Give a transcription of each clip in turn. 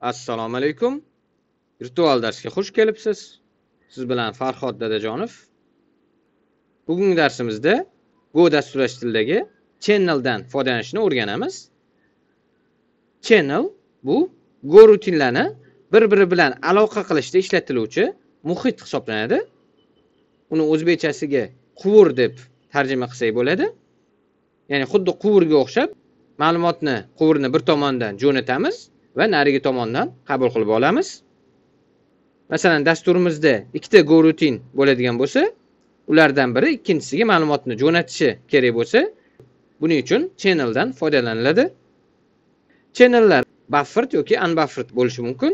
assalomu alaykum virtual darsga xush kelibsiz siz bilan farhod dadajonov bugungi darsimizda go dasturlash tilidagi channeldan foydalanishni o'rganamiz channel bu go rutinlarni bir biri bilan aloqa qilishda ishlatiluvchi muhit hisoblanadi uni o'zbekchasiga quvur deb tarjima qilsak bo'ladi ya'ni xuddi quvurga o'xshab ma'lumotni quvurni bir tomondan jo'natamiz va narigi tomondan qabul qilib olamiz masalan dasturimizda ikkita go rutin bo'ladigan bo'lsa ulardan biri ikkinchisiga ma'lumotni jo'natishi kerak bo'lsa buning uchun channeldan foydalaniladi channellar buffered yoki unbuffered bo'lishi mumkin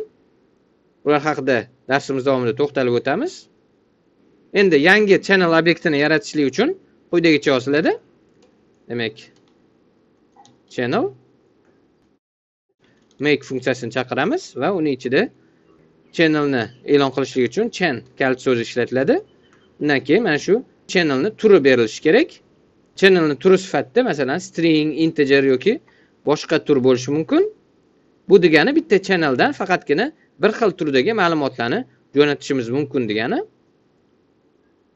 ular haqida darsimiz davomida to'xtalib o'tamiz endi yangi channel obyektini yaratishlik uchun quyidagicha yoziladi demak channel make funksiyasini chaqiramiz va uni ichida channelni e'lon qilishlik uchun chan kalit so'zi ishlatiladi undan keyin mana shu channelni turi berilishi kerak channelni turi sifatida masalan string integer yoki boshqa tur bo'lishi mumkin bu degani bitta channeldan faqatgina bir xil turdagi ma'lumotlarni jo'natishimiz mumkin degani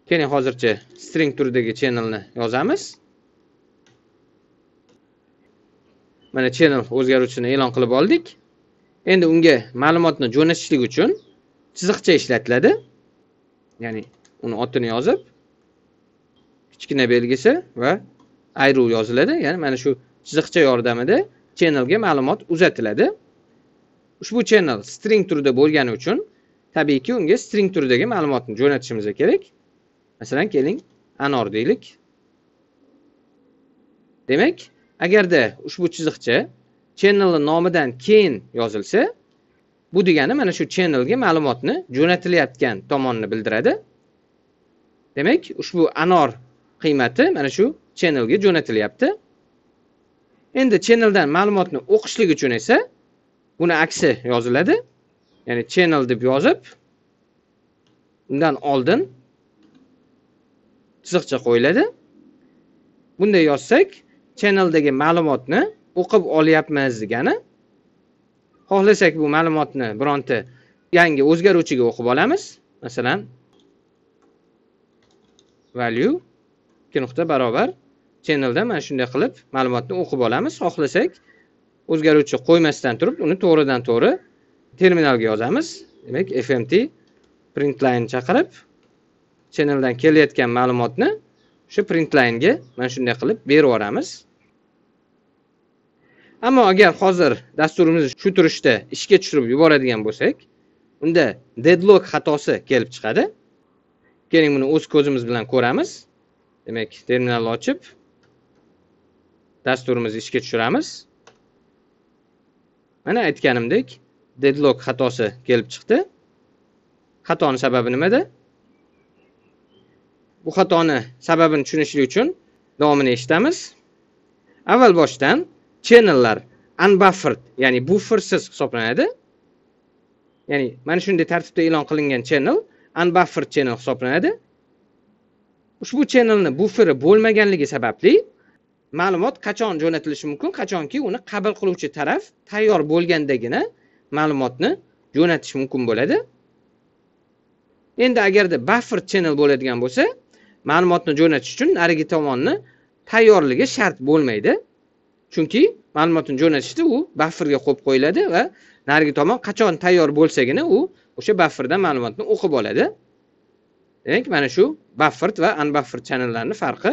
keling hozircha string turidagi channelni yozamiz mana channel o'zgaruvchini e'lon qilib oldik endi unga ma'lumotni jo'natishlik uchun chiziqcha ishlatiladi ya'ni uni otini yozib kichkina belgisi va ayruv yoziladi ya'ni mana shu chiziqcha yordamida channelga ma'lumot uzatiladi ushbu channel string turida bo'lgani uchun tabiiyki unga string turidagi ma'lumotni jo'natishimiz kerak masalan keling anor deylik demak agarda ushbu chiziqcha channelni nomidan keyin yozilsa bu degani mana shu channelga ma'lumotni jo'natilayotgan tomonni bildiradi demak ushbu anor qiymati mana shu channelga jo'natilyapti endi channeldan ma'lumotni o'qishlik uchun esa buni aksi yoziladi ya'ni channel deb yozib undan oldin chiziqcha qo'yiladi bunday yozsak channeldagi ma'lumotni o'qib olyapmiz degani xohlasak bu ma'lumotni bironta yangi o'zgaruvchiga o'qib olamiz masalan value ikki nuqta barobar channelda mana shunday qilib ma'lumotni o'qib olamiz xohlasak o'zgaruvchi qo'ymasdan turib uni to'g'ridan to'g'ri terminalga yozamiz demak fmt printline chaqirib channeldan kelayotgan ma'lumotni o'sha printlinega mana shunday qilib berib yuboramiz ammo agar hozir dasturimizni shu turishda ishga tushirib yuboradigan bo'lsak unda deadlock xatosi kelib chiqadi keling buni o'z ko'zimiz bilan ko'ramiz demak terminalni ochib dasturimizni ishga tushiramiz mana aytganimdek deadlock xatosi kelib chiqdi xatoni sababi nimada bu xatoni sababini tushunishlik uchun davomini eshitamiz avval boshdan channellar unbuffered ya'ni buffersiz hisoblanadi ya'ni mana shunday tartibda e'lon qilingan channel unbuffered channel hisoblanadi ushbu channelni buferi bo'lmaganligi sababli ma'lumot qachon jo'natilishi mumkin qachonki uni qabul qiluvchi taraf tayyor bo'lgandagina ma'lumotni jo'natish mumkin bo'ladi endi agarda buffer channel bo'ladigan bo'lsa ma'lumotni jo'natish uchun narigi tomonni tayyorligi shart bo'lmaydi chunki ma'lumotni jo'natishda u bufferga qo'yib qo'yiladi va narigi tomon qachon tayyor bo'lsagina u o'sha bufferdan ma'lumotni o'qib oladi demak mana shu buffered va unbuffered channellarni farqi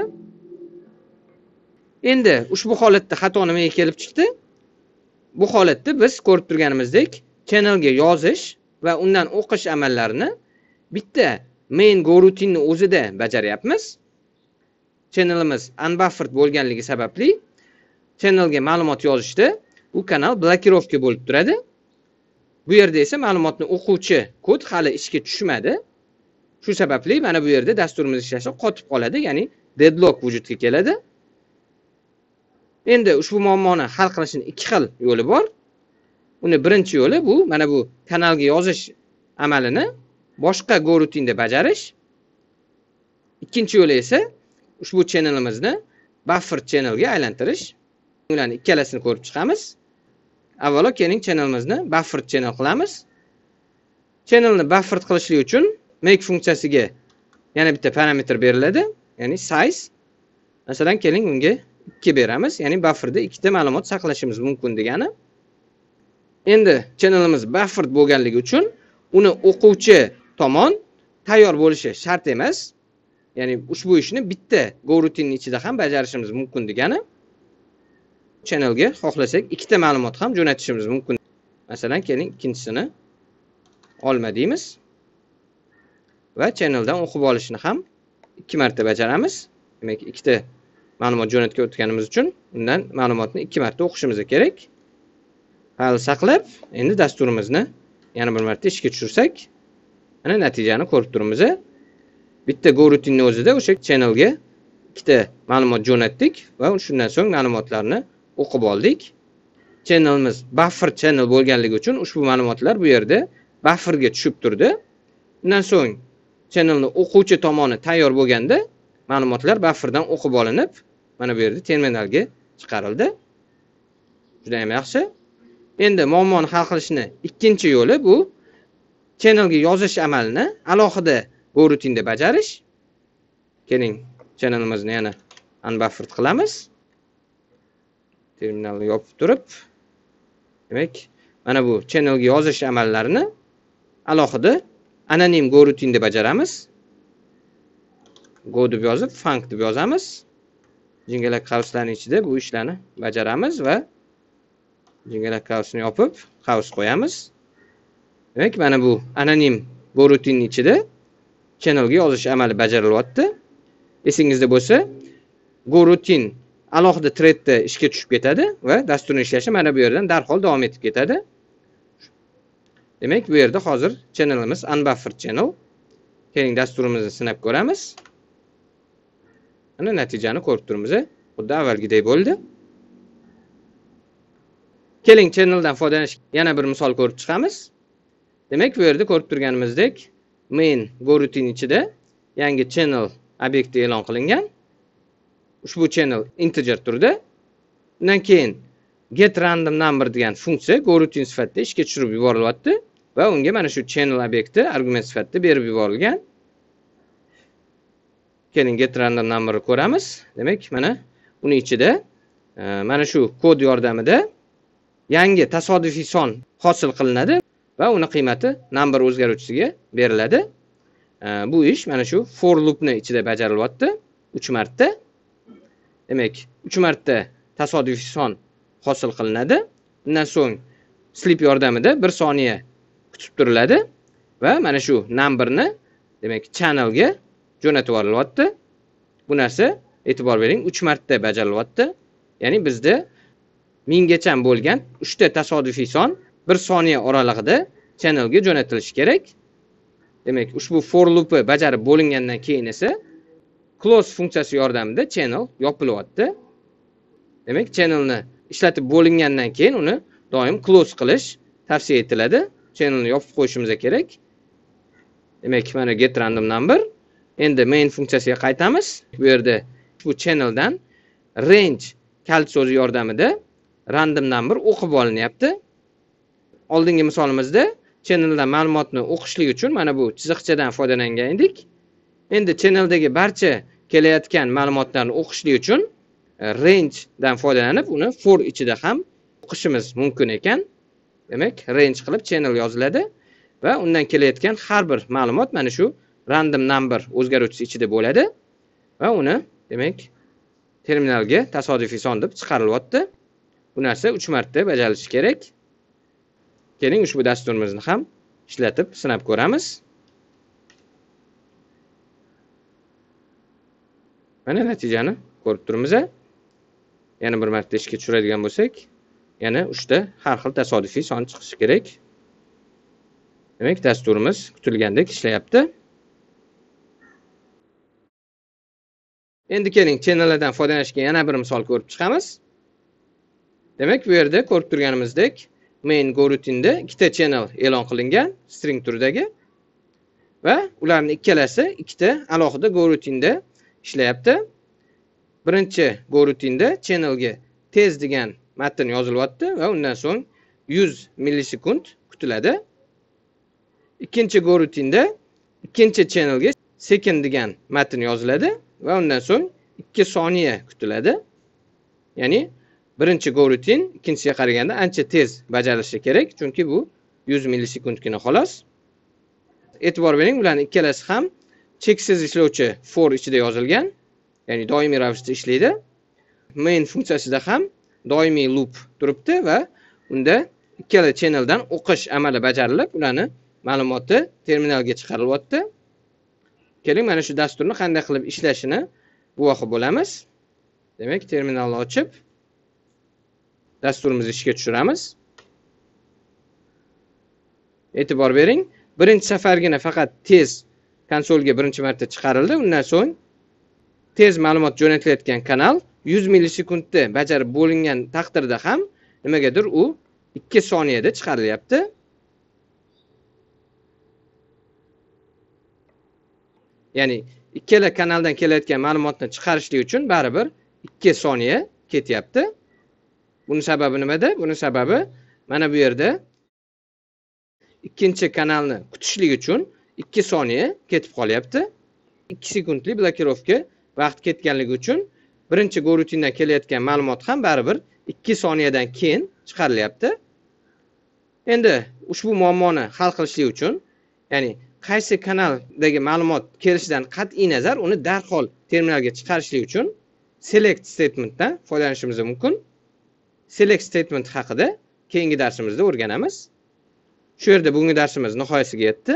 endi ushbu holatda xato nimaga kelib chiqdi bu holatda biz ko'rib turganimizdek channelga yozish va undan o'qish amallarini bitta main gorutinni o'zida bajaryapmiz channelimiz unbuffered bo'lganligi sababli channelga ma'lumot yozishda u kanal blokirovka bo'lib turadi bu yerda esa ma'lumotni o'quvchi kod hali ishga tushmadi shu sababli mana bu yerda dasturimiz ishlashi qotib qoladi ya'ni deadlock vujudga keladi endi ushbu muammoni hal qilishni ikki xil yo'li bor uni birinchi yo'li bu mana bu kanalga yozish amalini boshqa go rutinda bajarish ikkinchi yo'li esa ushbu channelimizni buffer channelga aylantirish ularni ikkalasini ko'rib chiqamiz avvalo keling channelimizni buffert channel qilamiz channelni buffert qilishlik uchun make funksiyasiga yana bitta parametr beriladi ya'ni size masalan keling unga ikki beramiz ya'ni bufferda ikkita ma'lumot saqlashimiz mumkin degani endi channelimiz buffert bo'lganligi uchun uni o'quvchi tomon tayyor bo'lishi shart emas ya'ni ushbu ishni bitta go rutinni ichida ham bajarishimiz mumkin degani channelga xohlasak ikkita ma'lumot ham jo'natishimiz mumkin masalan keling ikkinchisini olma deymiz va channeldan o'qib olishni ham ikki marta bajaramiz demak ikkita ma'lumot jo'natga o'tganimiz uchun undan ma'lumotni ikki marta o'qishimiz kerak fayl saqlab endi dasturimizni yana bir marta ishga tushirsak mana natijani ko'rib turibmiz bitta go rutinni o'zida o'sha channelga ikkita ma'lumot jo'natdik va shundan so'ng ma'lumotlarni o'qib oldik channelimiz buffer channel bo'lganligi uchun ushbu ma'lumotlar bu yerda bufferga tushib turdi undan so'ng channelni o'quvchi tomoni tayyor bo'lganda ma'lumotlar bufferdan o'qib olinib mana bu yerda terminalga chiqarildi juda yam yaxshi endi muammoni hal qilishni ikkinchi yo'li bu channelga yozish amalini alohida bu rutinda bajarish keling channelimizni yana unbuffer qilamiz terminalni yopib turib demak mana bu channelga yozish amallarini alohida anonim go rutin deb bajaramiz go deb yozib funk deb yozamiz jingalak qavslarni ichida bu ishlarni bajaramiz va jingalak qavsni yopib qavs qo'yamiz demak mana bu anonim go rutinni ichida channelga yozish amali bajarilyapti esingizda bo'lsa go rutin alohida tredda ishga tushib ketadi va dasturni ishlashi mana bu yerdan darhol davom etib ketadi demak bu yerda hozir channelimiz unbuffered channel keling dasturimizni sinab ko'ramiz mana natijani ko'rib turibmiz xuddi avvalgidek bo'ldi keling channeldan foydalanish yana bir misol ko'rib chiqamiz demak bu yerda ko'rib turganimizdek main go ichida yangi channel obyekti e'lon qilingan ushbu channel integer turida undan keyin get random number degan funksiya gorutin sifatida ishga tushirib yuborilyapti va unga mana shu channel obyekti argument sifatida berib yuborilgan keling get random numberni ko'ramiz demak mana uni ichida e, mana shu kod yordamida yangi tasodifiy son hosil qilinadi va uni qiymati number o'zgaruvchisiga beriladi e, bu ish mana shu for loopni ichida bajarilyapti uch marta demak uch marta tasodifiy son hosil qilinadi undan so'ng slip yordamida bir soniya kutib turiladi va mana shu numberni demak channelga jo'natib yuborilyapti bu narsa e'tibor bering uch marta bajarilyapti ya'ni bizda minggacha bo'lgan uchta tasodifiy son bir soniya oralig'ida channelga jo'natilishi kerak demak ushbu for loopi bajarib bo'lingandan keyin esa close funksiyasi yordamida channel yopilyapti demak channelni ishlatib bo'lingandan keyin uni doim close qilish tavsiya etiladi channelni yopib qo'yishimiz kerak demak mana get random number endi main funksiyasiga qaytamiz bu yerda bu channeldan range kalit so'zi yordamida random number o'qib olinyapti oldingi misolimizda channeldan ma'lumotni o'qishlik uchun mana bu chiziqchadan foydalangan edik endi channeldagi barcha kelayotgan ma'lumotlarni o'qishlik uchun e, rangedan foydalanib uni for ichida ham o'qishimiz mumkin ekan demak range qilib channel yoziladi va undan kelayotgan har bir ma'lumot mana shu random number o'zgaruvchisi ichida bo'ladi va uni demak terminalga tasodifiy son deb chiqarilyapti bu narsa uch marta bajarilishi kerak keling ushbu dasturimizni ham ishlatib sinab ko'ramiz mana natijani ko'rib turibmiz a yana bir marta ishga tushiradigan bo'lsak yana uchta har xil tasodifiy son chiqishi kerak demak dasturimiz kutilgandek ishlayapti endi keling chenalardan foydalanishga yana bir misol ko'rib chiqamiz demak bu yerda ko'rib turganimizdek main gorutinda ikkita channel e'lon qilingan string turidagi va ularni ikkalasi ikkita alohida gorutinda ishlayapti birinchi gorutinda channelga tez degan matn yozilyapti va undan so'ng yuz millisekund kutiladi ikkinchi gorutinda ikkinchi channelga sekin degan matn yoziladi va undan so'ng ikki soniya kutiladi ya'ni birinchi gorutin ikkinchisiga qaraganda ancha tez bajarilishi kerak chunki bu yuz millisekundgina xolos e'tibor bering bularni ikkalasi ham cheksiz ishlovchi for ichida yozilgan ya'ni doimiy ravishda ishlaydi main funksiyasida ham doimiy loop turibdi va unda ikkala channeldan o'qish amali bajarilib ularni ma'lumoti terminalga chiqarilyapti keling mana shu dasturni qanday qilib ishlashini guvohi bo'lamiz demak terminalni ochib dasturimizni ishga tushiramiz e'tibor bering birinchi safargina faqat tez konsolga birinchi marta chiqarildi undan so'ng tez ma'lumot jo'natilayotgan kanal yuz millisekundni bajarib bo'lingan taqdirda ham nimagadir u ikki soniyada chiqarilyapti ya'ni ikkala kanaldan kelayotgan ma'lumotni chiqarishlik uchun baribir ikki soniya ketyapti buni sababi nimada buni sababi mana bu yerda ikkinchi kanalni kutishlik uchun ikki soniya ketib qolyapti ikki sekundli blokirovka vaqt ketganligi uchun birinchi gorutindan kelayotgan ma'lumot ham baribir ikki soniyadan keyin chiqarilyapti endi ushbu muammoni hal qilishlik uchun ya'ni qaysi kanaldagi ma'lumot kelishidan qat'iy nazar uni darhol terminalga chiqarishlik uchun select statementdan foydalanishimiz mumkin select statement haqida keyingi darsimizda o'rganamiz shu yerda bugungi darsimiz nihoyasiga yetdi